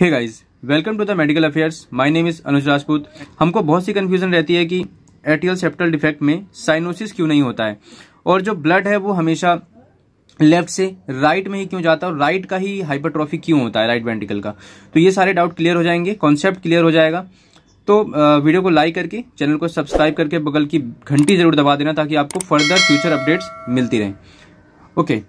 hey guys welcome to the medical affairs my name is Anuj Rajput हमको बहुत सी confusion रहती है कि एटियल सेप्टल डिफेक्ट में साइनोसिस क्यों नहीं होता है और जो ब्लड है वो हमेशा लेफ्ट से राइट में ही क्यों जाता है और राइट का ही हाइपरट्रॉफी क्यों होता है राइट वेंटिकल का तो ये सारे डाउट क्लियर हो जाएंगे कॉन्सेप्ट क्लियर हो जाएगा तो वीडियो को लाइक करके चैनल को सब्सक्राइब करके बगल की घंटी जरूर दबा देना ताकि आपको फर्दर फ्यूचर अपडेट्स मिलती रहें ओके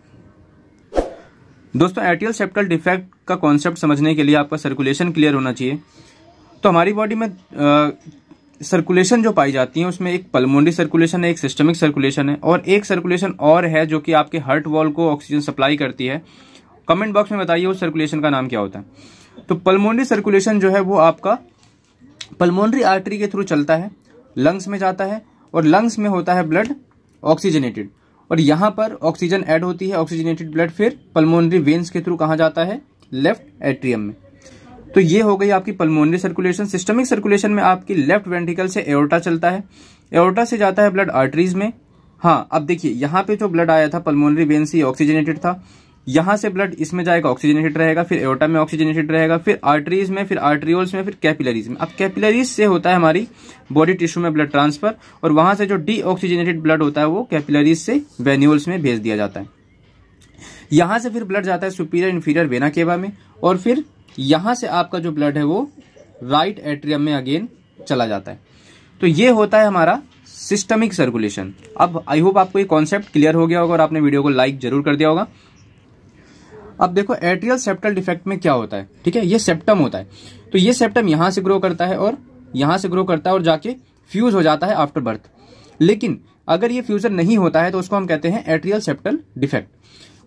दोस्तों एटियल सेप्टल डिफेक्ट का कॉन्सेप्ट समझने के लिए आपका सर्कुलेशन क्लियर होना चाहिए तो हमारी बॉडी में सर्कुलेशन जो पाई जाती है उसमें एक पल्मोनरी सर्कुलेशन है एक सिस्टमिक सर्कुलेशन है और एक सर्कुलेशन और है जो कि आपके हर्ट वॉल को ऑक्सीजन सप्लाई करती है कमेंट बॉक्स में बताइए उस सर्कुलेशन का नाम क्या होता है तो पल्मोनरी सर्कुलेशन जो है वो आपका पल्मोनरी आर्टरी के थ्रू चलता है लंग्स में जाता है और लंग्स में होता है ब्लड ऑक्सीजनेटेड और यहाँ पर ऑक्सीजन ऐड होती है ऑक्सीजनेटेड ब्लड फिर पल्मोनरी वेन्स के थ्रू कहाँ जाता है लेफ्ट एट्रियम में तो ये हो गई आपकी पल्मोनरी सर्कुलेशन सिस्टमिक सर्कुलेशन में आपकी लेफ्ट वेंटिकल से एओर्टा चलता है एओर्टा से जाता है ब्लड आर्टरीज में हाँ अब देखिए यहाँ पे जो ब्लड आया था पल्मोनरी वेन से ऑक्सीजनेटेड था यहां से ब्लड इसमें जाएगा ऑक्सीजनेटेड रहेगा फिर एरोटा में ऑक्सीजनेटेड रहेगा फिर आर्टरीज में फिर आर्टरियोल्स में फिर कैपिलरीज में अब कैपिलरीज से होता है हमारी बॉडी टिश्यू में ब्लड ट्रांसफर और वहां से जो डीऑक्सीजनेटेड ब्लड होता है वो कैपिलरीज से वेन्यूल्स में भेज दिया जाता है यहां से फिर ब्लड जाता है सुपीरियर इन्फीरियर वेना केवा में और फिर यहां से आपका जो ब्लड है वो राइट एट्रियम में अगेन चला जाता है तो ये होता है हमारा सिस्टमिक सर्कुलेशन अब आई होप आपको ये कॉन्सेप्ट क्लियर हो गया होगा और आपने वीडियो को लाइक जरूर कर दिया होगा अब देखो एट्रियल सेप्टल डिफेक्ट में क्या होता है ठीक है ये सेप्टम होता है तो ये सेप्टम यहां से ग्रो करता है और यहां से ग्रो करता है और जाके फ्यूज हो जाता है आफ्टर बर्थ लेकिन अगर ये फ्यूजन नहीं होता है तो उसको हम कहते हैं एट्रियल सेप्टल डिफेक्ट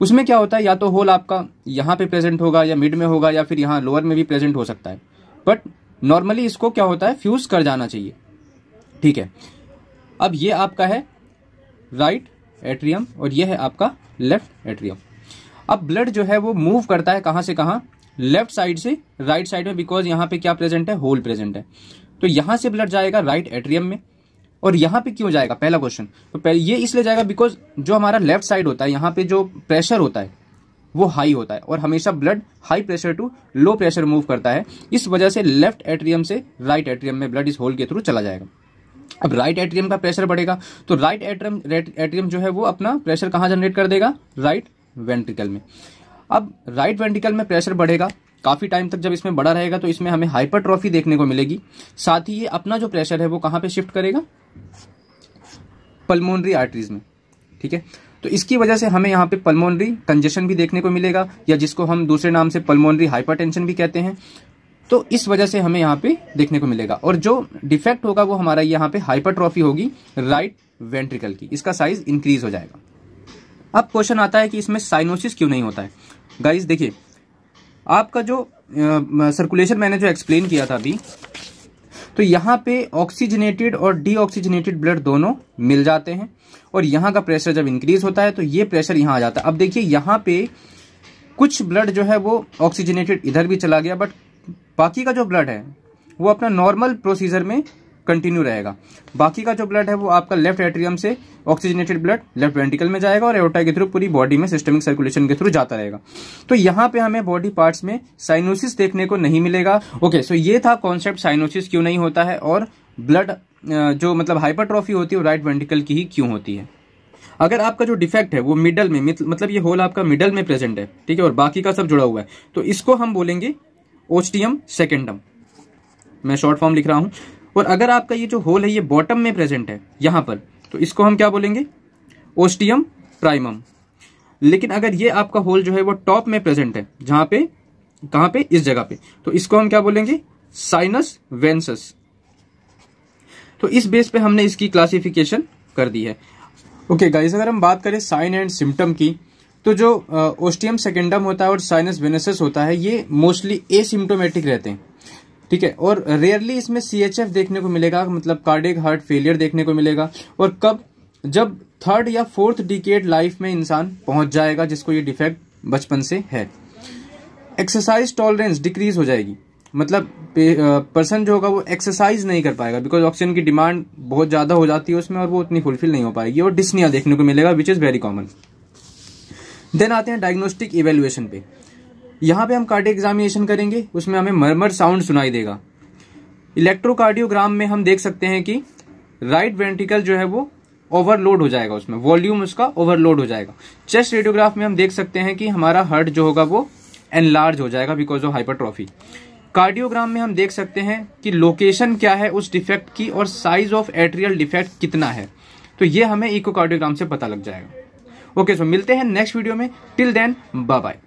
उसमें क्या होता है या तो होल आपका यहां पे प्रेजेंट होगा या मिड में होगा या फिर यहां लोअर में भी प्रेजेंट हो सकता है बट नॉर्मली इसको क्या होता है फ्यूज कर जाना चाहिए ठीक है अब ये आपका है राइट एट्रियम और ये है आपका लेफ्ट एट्रियम अब ब्लड जो है वो मूव करता है कहाँ से कहाँ लेफ्ट साइड से राइट right साइड में बिकॉज यहाँ पे क्या प्रेजेंट है होल प्रेजेंट है तो यहाँ से ब्लड जाएगा राइट right एट्रियम में और यहाँ पे क्यों जाएगा पहला क्वेश्चन तो पहले ये इसलिए जाएगा बिकॉज जो हमारा लेफ्ट साइड होता है यहाँ पे जो प्रेशर होता है वो हाई होता है और हमेशा blood high pressure to low pressure move करता है इस वजह से लेफ्ट एट्रियम से राइट right एट्रियम में ब्लड इस होल के थ्रू चला जाएगा अब राइट एट्रियम का प्रेशर बढ़ेगा तो राइट एट्रियम एट्रियम जो है वो अपना प्रेशर कहाँ जनरेट कर देगा राइट वेंट्रिकल में अब राइट वेंट्रिकल में प्रेशर बढ़ेगा काफ़ी टाइम तक जब इसमें बड़ा रहेगा तो इसमें हमें हाइपरट्रॉफी देखने को मिलेगी साथ ही ये अपना जो प्रेशर है वो कहाँ पे शिफ्ट करेगा पल्मोनरी आर्टरीज में ठीक है तो इसकी वजह से हमें यहाँ पे पल्मोनरी कंजेशन भी देखने को मिलेगा या जिसको हम दूसरे नाम से पल्मोनरी हाइपरटेंशन भी कहते हैं तो इस वजह से हमें यहाँ पे देखने को मिलेगा और जो डिफेक्ट होगा वो हमारा यहाँ पे हाइपरट्रॉफी होगी राइट वेंट्रिकल की इसका साइज इंक्रीज हो जाएगा अब क्वेश्चन आता है कि इसमें साइनोसिस क्यों नहीं होता है गाइस देखिए आपका जो सर्कुलेशन मैंने जो एक्सप्लेन किया था अभी तो यहाँ पे ऑक्सीजनेटेड और डीऑक्सीजनेटेड ब्लड दोनों मिल जाते हैं और यहाँ का प्रेशर जब इंक्रीज होता है तो ये प्रेशर यहाँ आ जाता है अब देखिए यहाँ पे कुछ ब्लड जो है वो ऑक्सीजनेटेड इधर भी चला गया बट बाकी का जो ब्लड है वो अपना नॉर्मल प्रोसीजर में कंटिन्यू रहेगा बाकी का जो ब्लड है वो आपका लेफ्ट एट्रियम से ऑक्सीजनेटेड ब्लड लेफ्ट वेंटिकल में जाएगा और एरोटा के थ्रू पूरी बॉडी में सिस्टमिक सर्कुलेशन के थ्रू जाता रहेगा तो यहाँ पे हमें बॉडी पार्ट्स में साइनोसिस देखने को नहीं मिलेगा ओके सो ये था कॉन्सेप्ट साइनोसिस क्यों नहीं होता है और ब्लड जो मतलब हाइपरट्रॉफी होती है वो राइट वेंटिकल की ही क्यों होती है अगर आपका जो डिफेक्ट है वो मिडल में मतलब ये होल आपका मिडल में प्रेजेंट है ठीक है और बाकी का सब जुड़ा हुआ है तो इसको हम बोलेंगे ओस्टियम सेकेंडम मैं शॉर्ट फॉर्म लिख रहा हूं और अगर आपका ये जो होल है ये बॉटम में प्रेजेंट है यहाँ पर तो इसको हम क्या बोलेंगे ओस्टियम प्राइमम लेकिन अगर ये आपका होल जो है वो टॉप में प्रेजेंट है जहाँ पे कहाँ पे इस जगह पे तो इसको हम क्या बोलेंगे साइनस वेंसस तो इस बेस पे हमने इसकी क्लासिफिकेशन कर दी है ओके गाइस अगर हम बात करें साइन एंड सिम्टम की तो जो ओस्टियम सेकेंडम होता है और साइनस वेनेसस होता है ये मोस्टली एसिम्टोमेटिक रहते हैं ठीक है और रेयरली इसमें सी देखने को मिलेगा मतलब कार्डिक हार्ट फेलियर देखने को मिलेगा और कब जब थर्ड या फोर्थ डिकेड लाइफ में इंसान पहुंच जाएगा जिसको ये डिफेक्ट बचपन से है एक्सरसाइज टॉलरेंस डिक्रीज हो जाएगी मतलब पर्सन जो होगा वो एक्सरसाइज नहीं कर पाएगा बिकॉज ऑक्सीजन की डिमांड बहुत ज़्यादा हो जाती है उसमें और वो उतनी फुलफिल नहीं हो पाएगी और डिस्निया देखने को मिलेगा which is very common then आते हैं डायग्नोस्टिक इवेल्युएशन पे यहाँ पे हम कार्डिय एग्जामिनेशन करेंगे उसमें हमें मरमर साउंड सुनाई देगा इलेक्ट्रोकार्डियोग्राम में हम देख सकते हैं कि राइट वेंटिकल जो है वो ओवरलोड हो जाएगा उसमें वॉल्यूम उसका ओवरलोड हो जाएगा चेस्ट रेडियोग्राफ में हम देख सकते हैं कि हमारा हर्ट जो होगा वो एनलार्ज हो जाएगा बिकॉज ऑफ हाइपरट्रॉफी कार्डियोग्राम में हम देख सकते हैं कि लोकेशन क्या है उस डिफेक्ट की और साइज ऑफ एट्रियल डिफेक्ट कितना है तो ये हमें इकोकार्डियोग्राम से पता लग जाएगा ओके okay, सो so मिलते हैं नेक्स्ट वीडियो में टिल देन बाय बाय